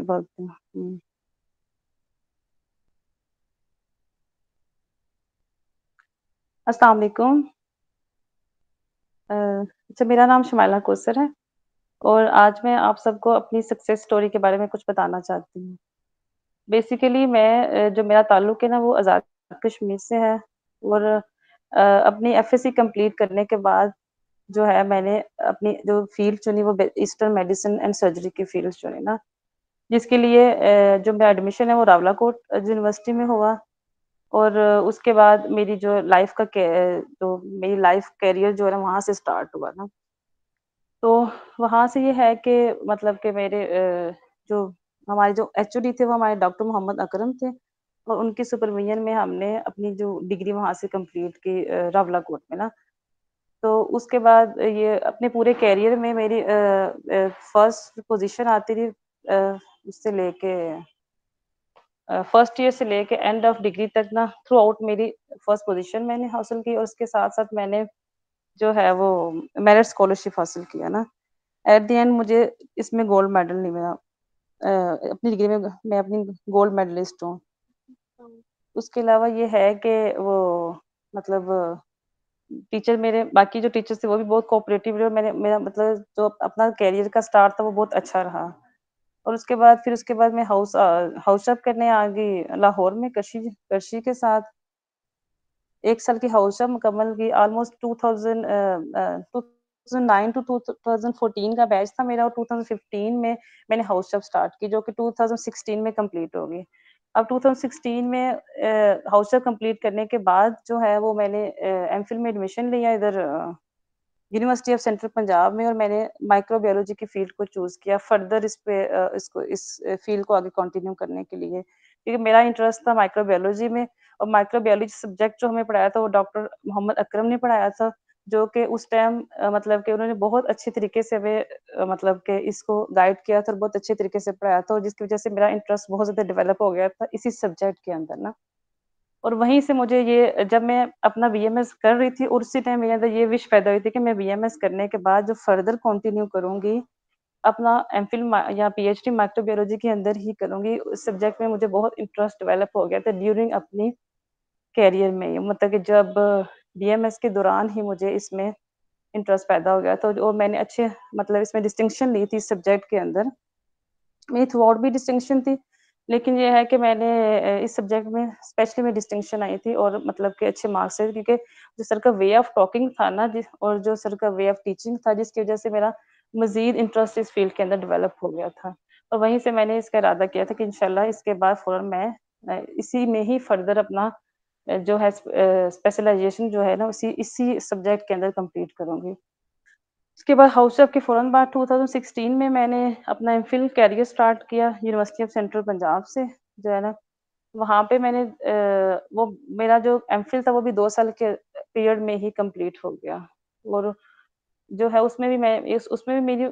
बोलते हम्म। अस्सलाम वालेकुम अच्छा मेरा नाम शमाइला कोसर है और आज मैं आप सबको अपनी सक्सेस स्टोरी के बारे में कुछ बताना चाहती हूँ बेसिकली मैं जो मेरा ताल्लुक है ना वो आज़ाद कश्मीर से है और अपनी एफ एस कंप्लीट करने के बाद जो है मैंने अपनी जो फील्ड चुनी वो ईस्टर्न मेडिसिन एंड सर्जरी की फील्ड चुनी ना जिसके लिए जो मेरा एडमिशन है वो रावला कोट यूनिवर्सिटी में हुआ और उसके बाद मेरी जो लाइफ का जो मेरी लाइफ कैरियर जो है वहाँ से स्टार्ट हुआ ना तो वहाँ से ये है कि मतलब कि मेरे जो हमारे जो एच थे वो हमारे डॉक्टर मोहम्मद अकरम थे और उनके सुपरविजन में हमने अपनी जो डिग्री वहाँ से कंप्लीट की रावला कोट में ना तो उसके बाद ये अपने पूरे कैरियर में मेरी फर्स्ट पोजीशन आती थी उससे लेके फर्स्ट ईयर से लेके एंड ऑफ डिग्री तक ना थ्रू आउट मेरी फर्स्ट पोजीशन मैंने हासिल की और उसके साथ साथ मैंने जो है वो मेरिट स्कॉलरशिप हासिल किया ना एट द एंड मुझे इसमें गोल्ड मेडल नहीं मिला अपनी डिग्री में मैं अपनी गोल्ड मेडलिस्ट हूँ उसके अलावा ये है कि वो मतलब टीचर मेरे बाकी जो टीचर्स थे वो भी बहुत कोऑपरेटिव रहे मैंने मेरा मतलब जो अपना कैरियर का स्टार्ट था वो बहुत अच्छा रहा और उसके बाद फिर उसके बाद मैं हाउस हाउस अप करने आ गई लाहौर में कशी कशी के साथ एक साल की हाउस अप मुकम्मल की almost two thousand two 2009 two का बैच था मेरा और 2015 में मैंने हाउस अप स्टार्ट की जो कि 2016 में कंप्लीट हो गई अब 2016 में हाउस अप कंप्लीट करने के बाद जो है वो मैंने एम में एडमिशन लिया इधर यूनिवर्सिटी ऑफ सेंट्रल पंजाब में और मैंने माइक्रोबायोलॉजी की फील्ड को चूज़ किया फर्दर इस पे इसको इस फील्ड को आगे कंटिन्यू करने के लिए क्योंकि मेरा इंटरेस्ट था माइक्रोबायोलॉजी में और माइक्रोबायोलॉजी सब्जेक्ट जो हमें पढ़ाया था वो डॉक्टर मोहम्मद अक्रम ने पढ़ाया था जो कि उस टाइम मतलब कि उन्होंने बहुत अच्छे तरीके से वे मतलब के इसको गाइड किया था और बहुत अच्छे तरीके से पढ़ाया था और जिसकी वजह से मेरा इंटरेस्ट बहुत ज़्यादा डेवलप हो गया था इसी सब्जेक्ट के अंदर ना और वहीं से मुझे ये जब मैं अपना बी कर रही थी और उसी टाइम मेरे अंदर ये विश पैदा हुई थी कि मैं बी करने के बाद जो फर्दर कंटिन्यू करूँगी अपना एम या पी एच डी माइक्रोबियोलॉजी के अंदर ही करूँगी उस सब्जेक्ट में मुझे बहुत इंटरेस्ट डेवलप हो गया था ड्यूरिंग अपनी कैरियर में मतलब कि जब बी के दौरान ही मुझे इसमें इंटरेस्ट पैदा हो गया था और मैंने अच्छे मतलब इसमें डिस्टिंक्शन ली थी इस सब्जेक्ट के अंदर मेरी थ्रू आउट भी डिस्टिंक्शन थी लेकिन ये है कि मैंने इस सब्जेक्ट में स्पेशली में डिस्टिंक्शन आई थी और मतलब कि अच्छे मार्क्स थे क्योंकि जो सर का वे ऑफ टॉकिंग था ना और जो सर का वे ऑफ टीचिंग था जिसकी वजह से मेरा मजीद इंटरेस्ट इस फील्ड के अंदर डेवलप हो गया था और तो वहीं से मैंने इसका इरादा किया था कि इनशाला इसके बाद फ़ौर मैं इसी में ही फर्दर अपना जो है स्पेशलाइजेशन जो है ना उसी इसी सब्जेक्ट के अंदर कम्प्लीट करूँगी उसके बाद हाउस ऑफ के फ़ौरन बाद 2016 में मैंने अपना एम फिल कैरियर स्टार्ट किया यूनिवर्सिटी ऑफ सेंट्रल पंजाब से जो है ना वहाँ पे मैंने आ, वो मेरा जो एम था वो भी दो साल के पीरियड में ही कंप्लीट हो गया और जो है उसमें भी मैं इस, उसमें भी मेरी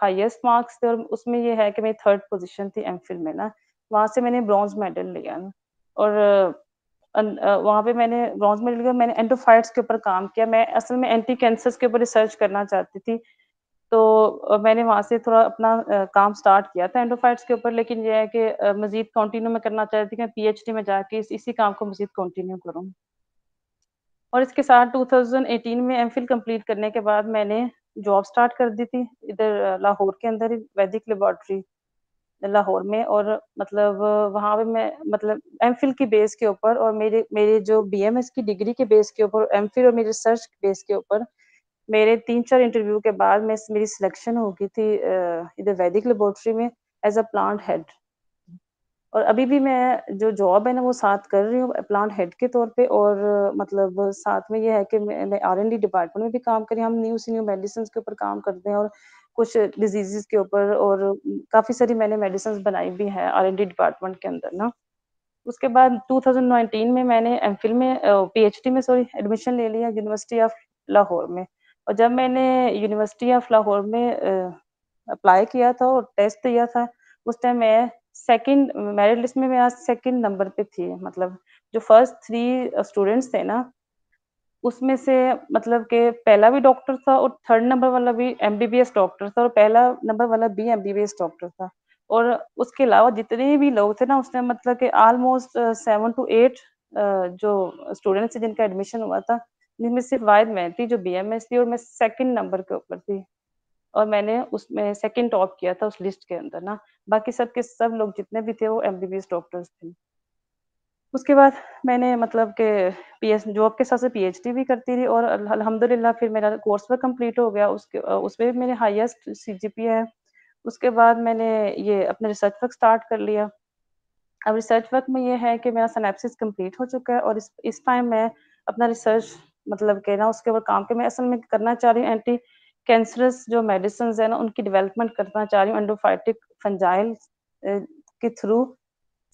हाईएस्ट मार्क्स थे और उसमें ये है कि मेरी थर्ड पोजीशन थी एम में ना वहाँ से मैंने ब्रॉन्ज मेडल लिया और वहाँ पे मैंने ब्रॉन्ज मेडल लिया मैंने एंटोफाइट्स के ऊपर काम किया मैं असल में एंटी कैंसर के ऊपर रिसर्च करना चाहती थी तो मैंने वहाँ से थोड़ा अपना काम स्टार्ट किया था एंडोफाइट्स के ऊपर लेकिन यह है कि मजीद कंटिन्यू में करना चाहती थी कि पीएचडी में जाके इस, इसी काम को मजीद कंटिन्यू करूँ और इसके साथ 2018 में एम फिल कम्प्लीट करने के बाद मैंने जॉब स्टार्ट कर दी थी इधर लाहौर के अंदर वैदिक लेबॉर्ट्री लाहौर में और मतलब वहाँ पे मैं मतलब एम फिल की बेस के ऊपर और मेरे मेरे जो बी एम एस की डिग्री के बेस के ऊपर एम फिल और मेरे रिसर्च बेस के ऊपर मेरे तीन चार इंटरव्यू के बाद में मेरी सिलेक्शन हो गई थी इधर वैदिक लेबोरेटरी में एज अ प्लांट हेड और अभी भी मैं जो जॉब है ना वो साथ कर रही हूँ प्लांट हेड के तौर पे और मतलब साथ में ये है कि मैं आर एन डी डिपार्टमेंट में भी काम कर रही हूँ हम न्यू सी न्यू मेडिसिन के ऊपर काम करते हैं और कुछ डिजीजेस के ऊपर और काफ़ी सारी मैंने मेडिसिन बनाई भी हैं आर डिपार्टमेंट के अंदर ना उसके बाद 2019 में मैंने एम में पीएचडी में सॉरी एडमिशन ले लिया यूनिवर्सिटी ऑफ लाहौर में और जब मैंने यूनिवर्सिटी ऑफ लाहौर में अप्लाई किया था और टेस्ट दिया था उस टाइम मैं सेकंड मेरिट लिस्ट में मेरा सेकंड नंबर पे थी मतलब जो फर्स्ट थ्री स्टूडेंट्स थे ना उसमें से मतलब के पहला भी डॉक्टर था और थर्ड नंबर वाला भी एमबीबीएस डॉक्टर था और पहला नंबर वाला भी एमबीबीएस डॉक्टर था और उसके अलावा जितने भी लोग थे ना उसने मतलब के ऑलमोस्ट सेवन टू एट जो स्टूडेंट्स थे जिनका एडमिशन हुआ था जिनमें सिर्फ वायद मैं थी जो बी थी और मैं सेकेंड नंबर के ऊपर थी और मैंने उसमें सेकेंड टॉप किया था उस लिस्ट के अंदर ना बाकी सब के सब लोग जितने भी थे वो एमबीबीएस डॉक्टर्स थे उसके बाद मैंने मतलब के पी एस जॉब के साथ एच पीएचडी भी करती रही और अलहमदिल्ला फिर मेरा कोर्स वर्क कम्प्लीट हो गया उसके उसमें भी मेरे हाईएस्ट सीजीपी है उसके बाद मैंने ये अपने रिसर्च वर्क स्टार्ट कर लिया अब रिसर्च वर्क में ये है कि मेरा सनेप्सिस कम्प्लीट हो चुका है और इस इस टाइम मैं अपना रिसर्च मतलब के ना उसके ऊपर काम के मैं असल में करना चाह रही हूँ एंटी कैंसरस जो मेडिसिन है ना उनकी डेवलपमेंट करना चाह रही हूँ एंडोफाइटिक फंजाइल के थ्रू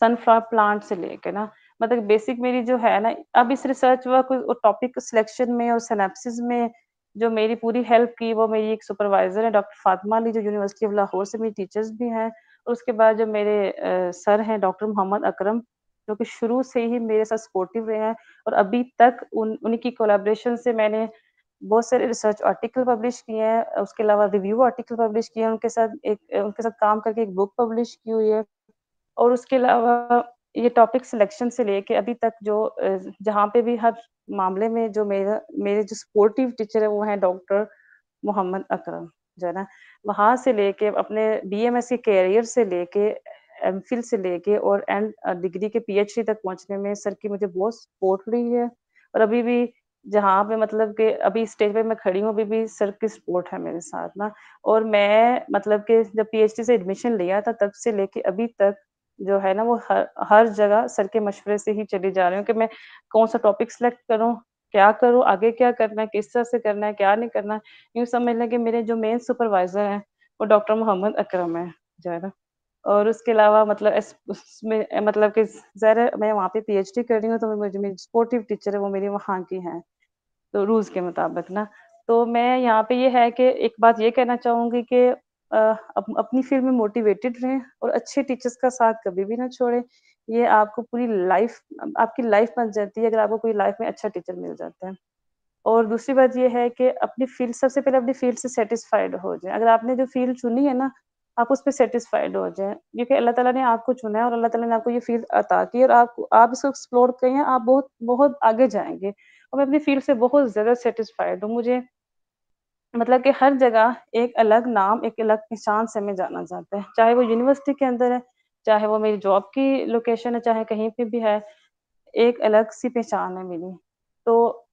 सनफ्लावर प्लांट से लेके ना मतलब बेसिक मेरी जो है ना अब इस रिसर्च वर्क और टॉपिक सिलेक्शन में और सेनेप्सिस में जो मेरी पूरी हेल्प की वो मेरी एक सुपरवाइजर है डॉक्टर फातिमा अली जो यूनिवर्सिटी ऑफ लाहौर से मेरी टीचर्स भी हैं और उसके बाद जो मेरे सर हैं डॉक्टर मोहम्मद अकरम जो कि शुरू से ही मेरे साथ सपोर्टिव रहे हैं और अभी तक उन उनकी कोलाब्रेशन से मैंने बहुत सारे रिसर्च आर्टिकल पब्लिश किए हैं उसके अलावा रिव्यू आर्टिकल पब्लिश किए हैं उनके साथ एक उनके साथ काम करके एक बुक पब्लिश की हुई है और उसके अलावा ये टॉपिक सिलेक्शन से लेके अभी तक जो जहाँ पे भी हर मामले में जो मेरा मेरे जो सपोर्टिव टीचर है वो है डॉक्टर मोहम्मद अकरम जो है ना वहाँ से लेके अपने बीएमएस के कैरियर से लेके एम से लेके और एंड डिग्री के पीएचडी तक पहुँचने में सर की मुझे बहुत सपोर्ट रही है और अभी भी जहाँ पे मतलब के अभी स्टेज पे मैं खड़ी हूँ अभी भी सर की सपोर्ट है मेरे साथ ना और मैं मतलब के जब पीएचडी से एडमिशन लिया था तब से लेके अभी तक जो है ना वो हर हर जगह सर के मशवरे से ही चली जा रही हूँ कि मैं कौन सा टॉपिक सेलेक्ट करूँ क्या करूँ आगे क्या करना है किस तरह से करना है क्या नहीं करना है यूँ समझ लें कि मेरे जो मेन सुपरवाइजर हैं वो डॉक्टर मोहम्मद अकरम है जो है ना और उसके अलावा मतलब उसमें मतलब कि जहर मैं वहाँ पे पीएचडी कर रही हूँ तो मुझे मेरी स्पोर्टिव टीचर है वो मेरी वहाँ की हैं तो रूल्स के मुताबिक ना तो मैं यहाँ पे ये यह है कि एक बात ये कहना चाहूँगी कि अप, अपनी फील्ड में मोटिवेटेड रहें और अच्छे टीचर्स का साथ कभी भी ना छोड़ें ये आपको पूरी लाइफ आपकी लाइफ बन जाती है अगर आपको कोई लाइफ में अच्छा टीचर मिल जाता है और दूसरी बात ये है कि अपनी फील्ड सबसे पहले अपनी फील्ड से सेटिस्फाइड हो जाए अगर आपने जो फील्ड चुनी है ना आप उस पर सेटिस्फाइड हो जाए क्योंकि अल्लाह ताला ने आपको चुना है और अल्लाह ताला ने आपको ये फील्ड अता की और आप आप इसको एक्सप्लोर करें आप बहुत बहुत आगे जाएंगे और मैं अपनी फील्ड से बहुत ज़्यादा सेटिस्फाइड हूँ मुझे मतलब कि हर जगह एक अलग नाम एक अलग पहचान से मैं जाना जाता है चाहे वो यूनिवर्सिटी के अंदर है चाहे वो मेरी जॉब की लोकेशन है चाहे कहीं पे भी है एक अलग सी पहचान है मेरी तो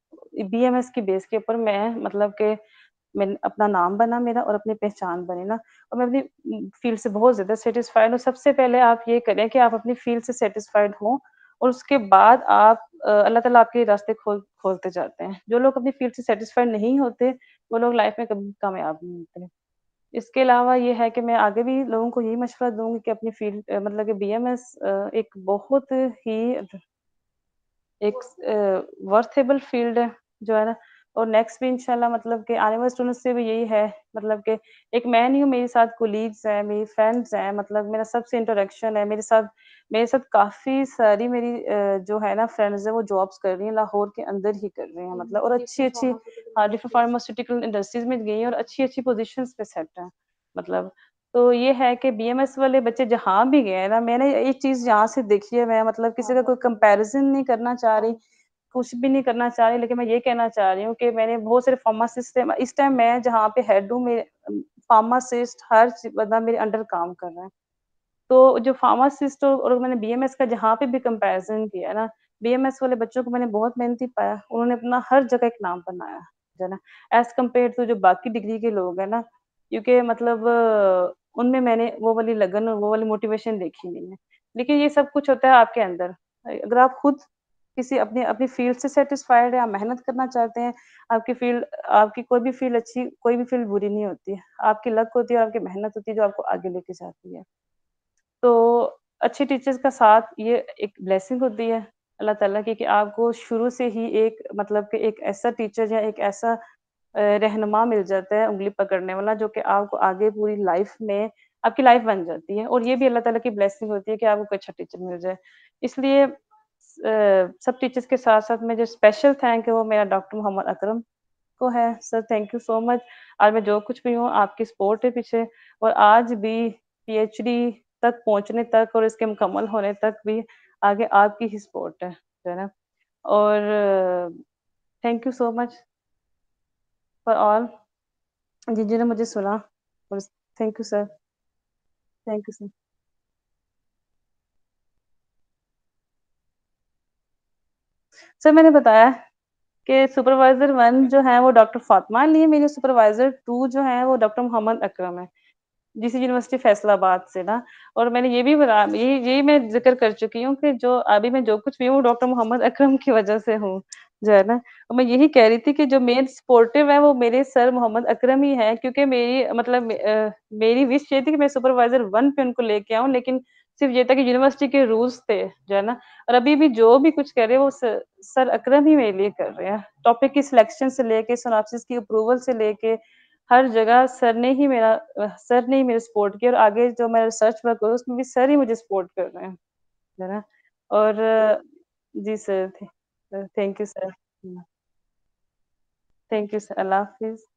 बीएमएस की बेस के ऊपर मैं मतलब के मैं अपना नाम बना मेरा और अपनी पहचान बने ना और मैं अपनी फील्ड से बहुत ज़्यादा सेटिस्फाइड हूँ सबसे पहले आप ये करें कि आप अपनी फील्ड से सेटिस्फाइड हों और उसके बाद आप अल्लाह ताला आपके रास्ते खोल खोलते जाते हैं जो लोग अपनी फील्ड से सेटिस्फाइड नहीं होते वो लोग लाइफ में कभी कामयाब नहीं होते इसके अलावा ये है कि मैं आगे भी लोगों को यही मशवरा दूंगी कि अपनी फील्ड मतलब कि बीएमएस एक बहुत ही एक वर्थेबल फील्ड है जो है ना और नेक्स्ट भी इंशाल्लाह मतलब कि आने वाले स्टूडेंट्स से भी यही है मतलब कि एक मैं नहीं हूँ मेरे साथ कोलीग्स हैं मेरी फ्रेंड्स हैं मतलब मेरा सबसे इंटरेक्शन है मेरे साथ मेरे साथ काफ़ी सारी मेरी जो है ना फ्रेंड्स है वो जॉब्स कर रही हैं लाहौर के अंदर ही कर रही हैं हम्म, मतलब और अच्छी अच्छी हाँ डिफरेंट फार्मास्यूटिकल इंडस्ट्रीज में गई हैं और अच्छी अच्छी पोजिशन पे सेट हैं मतलब तो ये है कि बीएमएस वाले बच्चे जहाँ भी गए हैं ना मैंने एक चीज़ यहाँ से देखी है मैं मतलब किसी का हाँ। कोई कंपेरिजन नहीं करना चाह रही कुछ भी नहीं करना चाह रही लेकिन मैं ये कहना चाह रही हूँ कि मैंने बहुत सारे फार्मासिस्ट थे इस टाइम मैं जहाँ पे हेड हूँ फार्मासिस्ट हर बंदा मेरे अंडर काम कर रहा है तो जो फार्मासिस्ट और मैंने बीएमएस का जहाँ पे भी कंपेरिजन किया ना बीएमएस वाले बच्चों को मैंने बहुत मेहनती पाया उन्होंने अपना हर जगह एक नाम बनाया है ना एज कम्पेयर टू जो बाकी डिग्री के लोग है ना क्योंकि मतलब उनमें मैंने वो वाली लगन और वो वाली मोटिवेशन देखी नहीं है लेकिन ये सब कुछ होता है आपके अंदर अगर आप खुद किसी अपने अपनी फील्ड से सेटिस्फाइड है आप मेहनत करना चाहते हैं आपकी फील्ड आपकी कोई भी फील्ड अच्छी कोई भी फील्ड बुरी नहीं होती है आपकी लक होती है आपकी मेहनत होती है जो आपको आगे लेके जाती है तो अच्छे टीचर्स का साथ ये एक ब्लेसिंग होती है अल्लाह ताला की कि आपको शुरू से ही एक मतलब कि एक ऐसा टीचर या एक ऐसा रहनुमा मिल जाता है उंगली पकड़ने वाला जो कि आपको आगे पूरी लाइफ में आपकी लाइफ बन जाती है और ये भी अल्लाह ताला की ब्लेसिंग होती है कि आपको अच्छा टीचर मिल जाए इसलिए सब टीचर्स के साथ साथ मैं जो स्पेशल थैंक है वो मेरा डॉक्टर मोहम्मद अकरम को है sir thank you so much आज मैं जो कुछ भी हूँ आपकी सपोर्ट है पीछे और आज भी पीएचडी तक पहुँचने तक और इसके मुकम्मल होने तक भी आगे आपकी ही सपोर्ट है जो है ना और thank you so much for all जिन्होंने मुझे सुना और thank you sir thank you sir sir मैंने बताया कि सुपरवाइजर वन जो है वो डॉक्टर फातमा अली है मेरे सुपरवाइजर टू जो है वो डॉक्टर मोहम्मद अक्रम है जिसी यूनिवर्सिटी फैसलाबाद से ना और मैंने ये भी बता ये यही मैं जिक्र कर चुकी हूँ कि जो अभी मैं जो कुछ भी हूँ डॉक्टर मोहम्मद अक्रम की वजह से हूँ जो है ना और मैं यही कह रही थी कि जो मेन सपोर्टिव है वो मेरे सर मोहम्मद अक्रम ही है क्योंकि मेरी मतलब मेरी विश ये थी कि मैं सुपरवाइजर वन पे उनको लेके आऊँ लेकिन सिर्फ ये था कि यूनिवर्सिटी के रूल्स थे जो है ना और अभी भी जो भी कुछ कर रहे हैं वो सर, सर ही मेरे लिए कर रहे हैं टॉपिक की सिलेक्शन से लेके सोनापसिस की अप्रूवल से लेके हर जगह सर ने ही मेरा सर ने ही मेरे सपोर्ट किया और आगे जो मेरा रिसर्च वर्क हो उसमें भी सर ही मुझे सपोर्ट कर रहे हैं है ना और जी sir thank you sir thank you sir अल्लाह हाफिज़